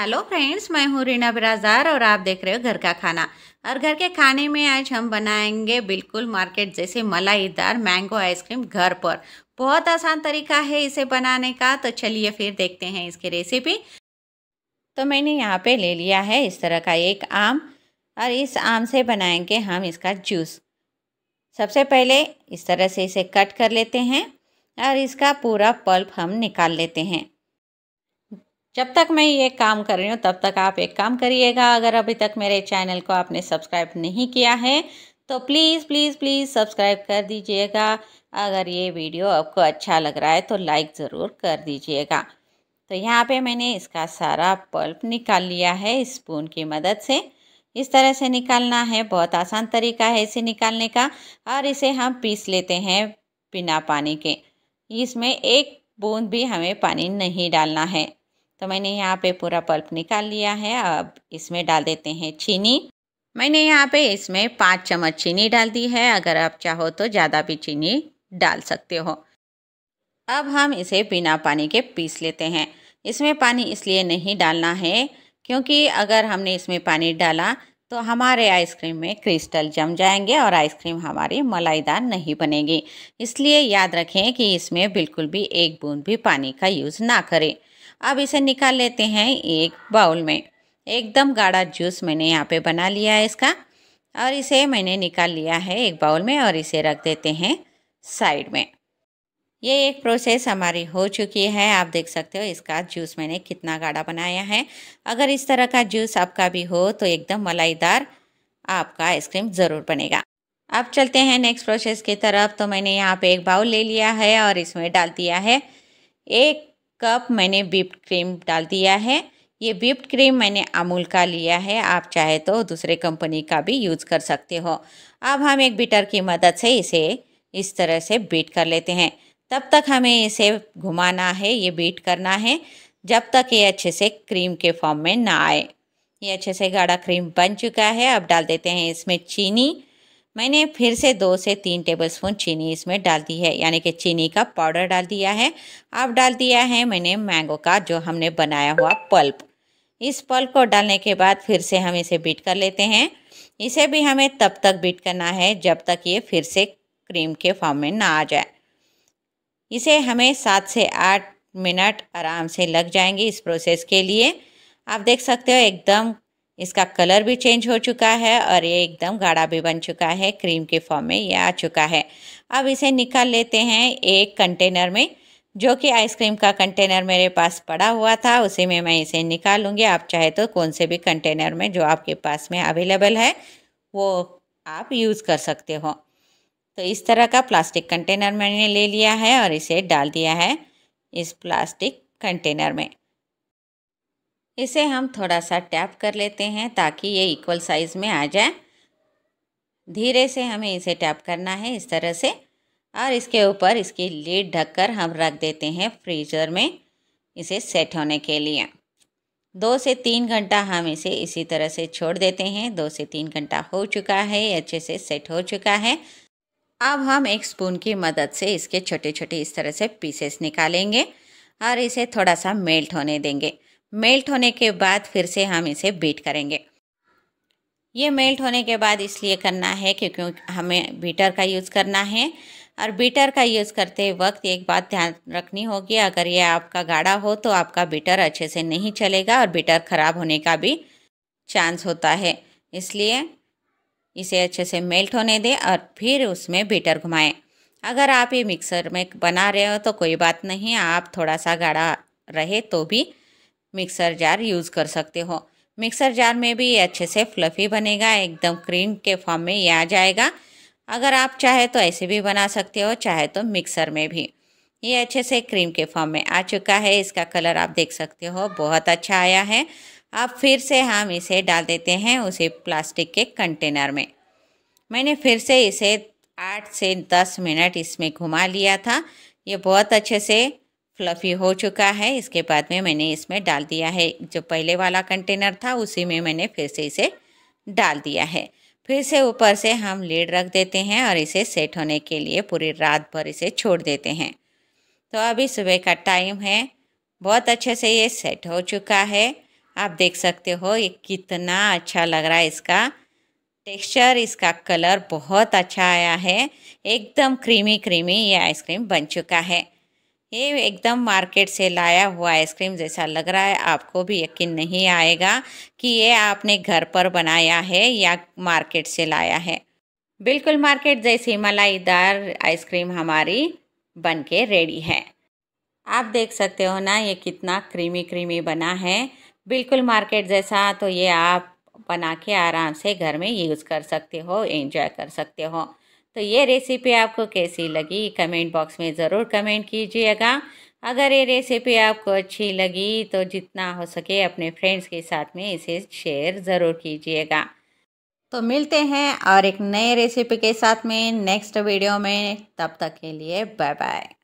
hello friends मैं हूँ रीना बिराजार और आप देख रहे हो घर का खाना और घर के खाने में आज हम बनाएंगे बिल्कुल मार्केट जैसे मलाईदार मैंगो आइसक्रीम घर पर बहुत आसान तरीका है इसे बनाने का तो चलिए फिर देखते हैं इसकी रेसिपी तो मैंने यहाँ पे ले लिया है इस तरह का एक आम और इस आम से बनाएंगे हम इसका जूस सबसे पहले इस तरह से इसे कट कर लेते हैं और इसका पूरा पल्प हम निकाल लेते हैं जब तक मैं ये काम कर रही हूँ तब तक आप एक काम करिएगा अगर अभी तक मेरे चैनल को आपने सब्सक्राइब नहीं किया है तो प्लीज़ प्लीज़ प्लीज़ सब्सक्राइब कर दीजिएगा अगर ये वीडियो आपको अच्छा लग रहा है तो लाइक ज़रूर कर दीजिएगा तो यहाँ पे मैंने इसका सारा पल्प निकाल लिया है स्पून की मदद से इस तरह से निकालना है बहुत आसान तरीका है इसे निकालने का और इसे हम पीस लेते हैं बिना पानी के इसमें एक बूंद भी हमें पानी नहीं डालना है तो मैंने यहाँ पे पूरा पल्प निकाल लिया है अब इसमें डाल देते हैं चीनी मैंने यहाँ पे इसमें पाँच चम्मच चीनी डाल दी है अगर आप चाहो तो ज़्यादा भी चीनी डाल सकते हो अब हम इसे बिना पानी के पीस लेते हैं इसमें पानी इसलिए नहीं डालना है क्योंकि अगर हमने इसमें पानी डाला तो हमारे आइसक्रीम में क्रिस्टल जम जाएंगे और आइसक्रीम हमारी मलाईदार नहीं बनेगी इसलिए याद रखें कि इसमें बिल्कुल भी एक बूंद भी पानी का यूज़ ना करें अब इसे निकाल लेते हैं एक बाउल में एकदम गाढ़ा जूस मैंने यहाँ पे बना लिया है इसका और इसे मैंने निकाल लिया है एक बाउल में और इसे रख देते हैं साइड में ये एक प्रोसेस हमारी हो चुकी है आप देख सकते हो इसका जूस मैंने कितना गाढ़ा बनाया है अगर इस तरह का जूस आपका भी हो तो एकदम मलाईदार आपका आइसक्रीम ज़रूर बनेगा अब चलते हैं नेक्स्ट प्रोसेस की तरफ तो मैंने यहाँ पे एक बाउल ले लिया है और इसमें डाल दिया है एक कप मैंने विप्ड क्रीम डाल दिया है ये विप्ड क्रीम मैंने अमूल का लिया है आप चाहे तो दूसरे कंपनी का भी यूज़ कर सकते हो अब हम एक बीटर की मदद से इसे इस तरह से बीट कर लेते हैं तब तक हमें इसे घुमाना है ये बीट करना है जब तक ये अच्छे से क्रीम के फॉर्म में ना आए ये अच्छे से गाढ़ा क्रीम बन चुका है अब डाल देते हैं इसमें चीनी मैंने फिर से दो से तीन टेबलस्पून चीनी इसमें डाल दी है यानी कि चीनी का पाउडर डाल दिया है अब डाल दिया है मैंने मैंगो का जो हमने बनाया हुआ पल्प इस पल्प को डालने के बाद फिर से हम इसे बीट कर लेते हैं इसे भी हमें तब तक बीट करना है जब तक ये फिर से क्रीम के फॉर्म में ना आ जाए इसे हमें सात से आठ मिनट आराम से लग जाएंगे इस प्रोसेस के लिए आप देख सकते हो एकदम इसका कलर भी चेंज हो चुका है और ये एकदम गाढ़ा भी बन चुका है क्रीम के फॉर्म में ये आ चुका है अब इसे निकाल लेते हैं एक कंटेनर में जो कि आइसक्रीम का कंटेनर मेरे पास पड़ा हुआ था उसी में मैं इसे निकाल लूँगी आप चाहे तो कौन से भी कंटेनर में जो आपके पास में अवेलेबल है वो आप यूज़ कर सकते हो तो इस तरह का प्लास्टिक कंटेनर मैंने ले लिया है और इसे डाल दिया है इस प्लास्टिक कंटेनर में इसे हम थोड़ा सा टैप कर लेते हैं ताकि ये इक्वल साइज़ में आ जाए धीरे से हमें इसे टैप करना है इस तरह से और इसके ऊपर इसकी लीड ढककर हम रख देते हैं फ्रीजर में इसे सेट होने के लिए दो से तीन घंटा हम इसे इसी तरह से छोड़ देते हैं दो से तीन घंटा हो चुका है अच्छे से सेट हो चुका है अब हम एक स्पून की मदद से इसके छोटे छोटे इस तरह से पीसेस निकालेंगे और इसे थोड़ा सा मेल्ट होने देंगे मेल्ट होने के बाद फिर से हम इसे बीट करेंगे ये मेल्ट होने के बाद इसलिए करना है क्योंकि हमें बीटर का यूज़ करना है और बीटर का यूज़ करते वक्त एक बात ध्यान रखनी होगी अगर ये आपका गाढ़ा हो तो आपका बीटर अच्छे से नहीं चलेगा और बीटर ख़राब होने का भी चांस होता है इसलिए इसे अच्छे से मेल्ट होने दें और फिर उसमें बीटर घुमाएं अगर आप ये मिक्सर में बना रहे हो तो कोई बात नहीं आप थोड़ा सा गाढ़ा रहे तो भी मिक्सर जार यूज़ कर सकते हो मिक्सर जार में भी अच्छे से फ्लफ़ी बनेगा एकदम क्रीम के फॉर्म में ये आ जाएगा अगर आप चाहे तो ऐसे भी बना सकते हो चाहे तो मिक्सर में भी ये अच्छे से क्रीम के फॉर्म में आ चुका है इसका कलर आप देख सकते हो बहुत अच्छा आया है अब फिर से हम इसे डाल देते हैं उसे प्लास्टिक के कंटेनर में मैंने फिर से इसे आठ से दस मिनट इसमें घुमा लिया था ये बहुत अच्छे से फ्लफ़ी हो चुका है इसके बाद में मैंने इसमें डाल दिया है जो पहले वाला कंटेनर था उसी में मैंने फिर से इसे डाल दिया है फिर से ऊपर से हम लीड रख देते हैं और इसे सेट होने के लिए पूरी रात भर इसे छोड़ देते हैं तो अभी सुबह का टाइम है बहुत अच्छे से ये सेट हो चुका है आप देख सकते हो ये कितना अच्छा लग रहा है इसका टेक्सचर इसका कलर बहुत अच्छा आया है एकदम क्रीमी क्रीमी ये आइसक्रीम बन चुका है ये एकदम मार्केट से लाया हुआ आइसक्रीम जैसा लग रहा है आपको भी यकीन नहीं आएगा कि ये आपने घर पर बनाया है या मार्केट से लाया है बिल्कुल मार्केट जैसी मलाईदार आइसक्रीम हमारी बन के रेडी है आप देख सकते हो ना ये कितना क्रीमी क्रीमी बना है बिल्कुल मार्केट जैसा तो ये आप बना के आराम से घर में यूज़ कर सकते हो एंजॉय कर सकते हो तो ये रेसिपी आपको कैसी लगी कमेंट बॉक्स में ज़रूर कमेंट कीजिएगा अगर ये रेसिपी आपको अच्छी लगी तो जितना हो सके अपने फ्रेंड्स के साथ में इसे शेयर ज़रूर कीजिएगा तो मिलते हैं और एक नए रेसिपी के साथ में नेक्स्ट वीडियो में तब तक के लिए बाय बाय